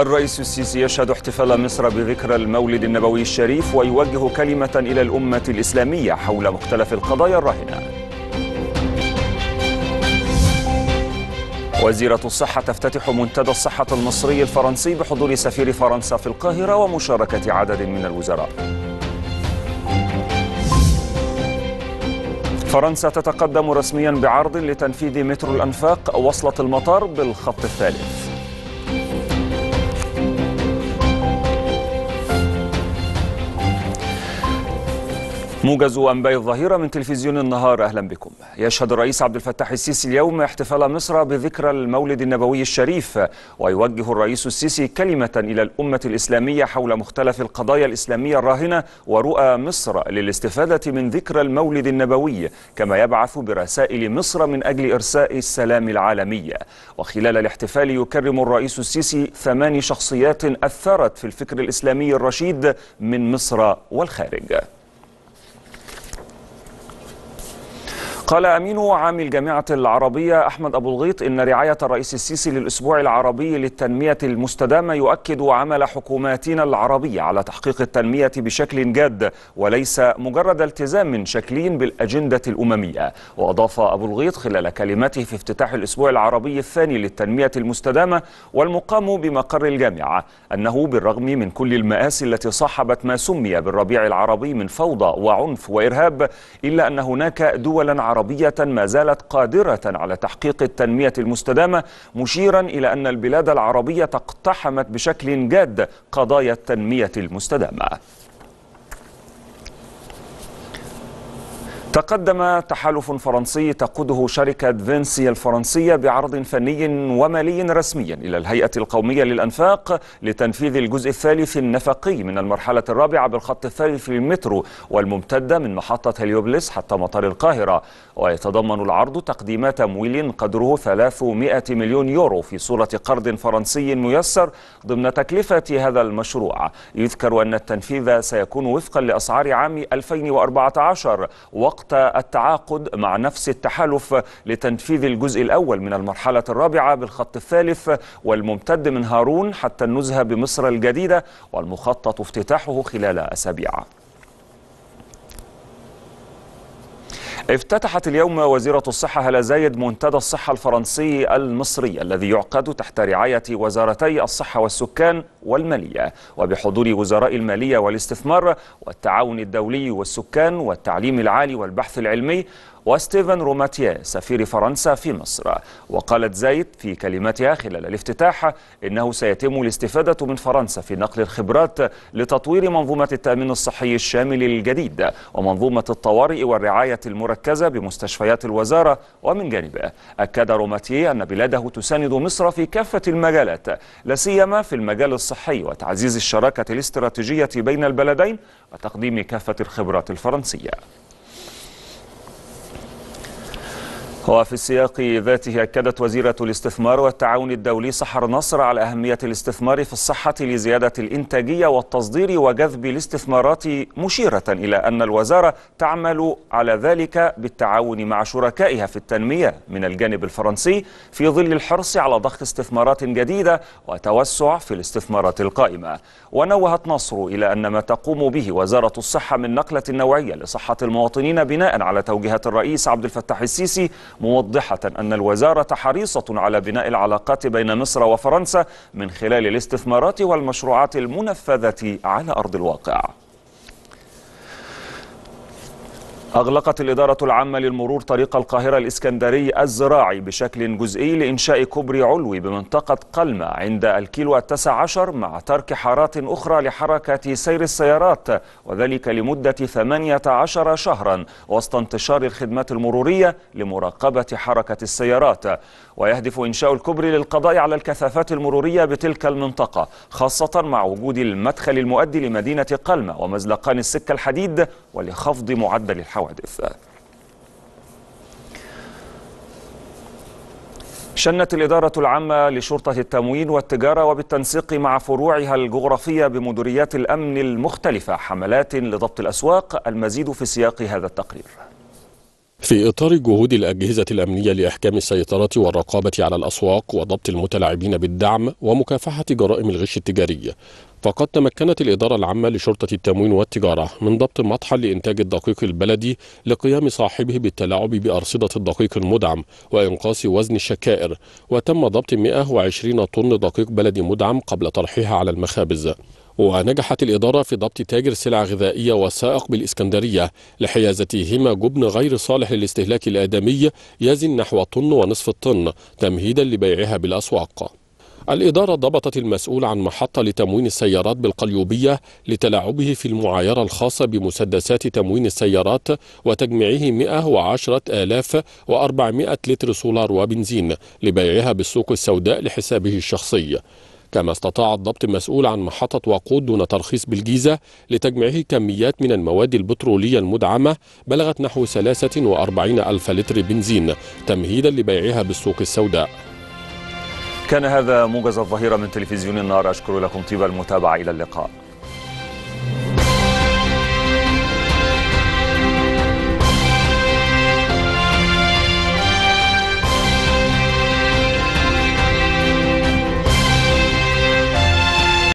الرئيس السيسي يشهد احتفال مصر بذكرى المولد النبوي الشريف ويوجه كلمة إلى الأمة الإسلامية حول مختلف القضايا الراهنة وزيرة الصحة تفتتح منتدى الصحة المصري الفرنسي بحضور سفير فرنسا في القاهرة ومشاركة عدد من الوزراء فرنسا تتقدم رسميا بعرض لتنفيذ مترو الأنفاق وصلة المطار بالخط الثالث موجز أنباء الظهيرة من تلفزيون النهار أهلا بكم يشهد الرئيس عبد الفتاح السيسي اليوم احتفال مصر بذكرى المولد النبوي الشريف ويوجه الرئيس السيسي كلمة إلى الأمة الإسلامية حول مختلف القضايا الإسلامية الراهنة ورؤى مصر للاستفادة من ذكرى المولد النبوي كما يبعث برسائل مصر من أجل إرساء السلام العالمي وخلال الاحتفال يكرم الرئيس السيسي ثماني شخصيات أثرت في الفكر الإسلامي الرشيد من مصر والخارج قال أمين عام الجامعة العربية أحمد أبو الغيط إن رعاية الرئيس السيسي للأسبوع العربي للتنمية المستدامة يؤكد عمل حكوماتنا العربية على تحقيق التنمية بشكل جاد وليس مجرد التزام شكلي بالأجندة الأممية وأضاف أبو الغيط خلال كلمته في افتتاح الأسبوع العربي الثاني للتنمية المستدامة والمقام بمقر الجامعة أنه بالرغم من كل المآسي التي صاحبت ما سمي بالربيع العربي من فوضى وعنف وإرهاب إلا أن هناك دولا عربية عربية ما زالت قادرة على تحقيق التنمية المستدامة مشيرا إلى أن البلاد العربية اقتحمت بشكل جاد قضايا التنمية المستدامة تقدم تحالف فرنسي تقوده شركة فينسي الفرنسية بعرض فني ومالي رسمي إلى الهيئة القومية للأنفاق لتنفيذ الجزء الثالث النفقي من المرحلة الرابعة بالخط الثالث للمترو والممتدة من محطة هليوبلس حتى مطار القاهرة ويتضمن العرض تقديم تمويل قدره 300 مليون يورو في صورة قرض فرنسي ميسر ضمن تكلفة هذا المشروع يذكر أن التنفيذ سيكون وفقا لأسعار عام 2014 وقت وقت التعاقد مع نفس التحالف لتنفيذ الجزء الأول من المرحلة الرابعة بالخط الثالث والممتد من هارون حتى النزهة بمصر الجديدة والمخطط افتتاحه خلال أسابيع افتتحت اليوم وزيرة الصحة هلا زايد منتدى الصحة الفرنسي المصري الذي يعقد تحت رعاية وزارتي الصحة والسكان والمالية وبحضور وزراء المالية والاستثمار والتعاون الدولي والسكان والتعليم العالي والبحث العلمي وستيفن روماتيه سفير فرنسا في مصر وقالت زايد في كلمتها خلال الافتتاح إنه سيتم الاستفادة من فرنسا في نقل الخبرات لتطوير منظومة التأمين الصحي الشامل الجديد ومنظومة الطوارئ والرعاية المركزة بمستشفيات الوزارة ومن جانبه أكد روماتيه أن بلاده تساند مصر في كافة المجالات لا سيما في المجال الصحي الصحي وتعزيز الشراكة الاستراتيجية بين البلدين وتقديم كافة الخبرات الفرنسية وفي السياق ذاته أكدت وزيرة الاستثمار والتعاون الدولي سحر نصر على أهمية الاستثمار في الصحة لزيادة الإنتاجية والتصدير وجذب الاستثمارات مشيرة إلى أن الوزارة تعمل على ذلك بالتعاون مع شركائها في التنمية من الجانب الفرنسي في ظل الحرص على ضخ استثمارات جديدة وتوسع في الاستثمارات القائمة ونوهت نصر إلى أن ما تقوم به وزارة الصحة من نقلة نوعية لصحة المواطنين بناء على توجيهات الرئيس عبد الفتاح السيسي موضحة أن الوزارة حريصة على بناء العلاقات بين مصر وفرنسا من خلال الاستثمارات والمشروعات المنفذة على أرض الواقع أغلقت الإدارة العامة للمرور طريق القاهرة الإسكندري الزراعي بشكل جزئي لإنشاء كوبري علوي بمنطقة قلمة عند الكيلو التاسع عشر مع ترك حارات أخرى لحركة سير السيارات وذلك لمدة 18 شهرا وسط انتشار الخدمات المرورية لمراقبة حركة السيارات ويهدف إنشاء الكوبري للقضاء على الكثافات المرورية بتلك المنطقة خاصة مع وجود المدخل المؤدي لمدينة قلمة ومزلقان السكة الحديد ولخفض معدل الحوادث حوادث شنت الإدارة العامة لشرطة التموين والتجارة وبالتنسيق مع فروعها الجغرافية بمديريات الأمن المختلفة حملات لضبط الأسواق المزيد في سياق هذا التقرير في إطار جهود الأجهزة الأمنية لإحكام السيطرة والرقابة على الأسواق وضبط المتلاعبين بالدعم ومكافحة جرائم الغش التجاري فقد تمكنت الإدارة العامة لشرطة التموين والتجارة من ضبط مطحن لإنتاج الدقيق البلدي لقيام صاحبه بالتلاعب بأرصدة الدقيق المدعم وإنقاص وزن الشكائر وتم ضبط 120 طن دقيق بلدي مدعم قبل طرحها على المخابز ونجحت الإدارة في ضبط تاجر سلع غذائية وسائق بالإسكندرية لحيازتهما جبن غير صالح للاستهلاك الآدمي يزن نحو طن ونصف الطن تمهيدا لبيعها بالأسواق الإدارة ضبطت المسؤول عن محطة لتموين السيارات بالقليوبية لتلاعبه في المعايرة الخاصة بمسدسات تموين السيارات وتجميعه 110400 لتر سولار وبنزين لبيعها بالسوق السوداء لحسابه الشخصي كما استطاع الضبط مسؤول عن محطة وقود دون ترخيص بالجيزة لتجميعه كميات من المواد البترولية المدعمة بلغت نحو 43 ألف لتر بنزين تمهيدا لبيعها بالسوق السوداء كان هذا موجز الظهيرة من تلفزيون النار أشكر لكم طيب المتابعة إلى اللقاء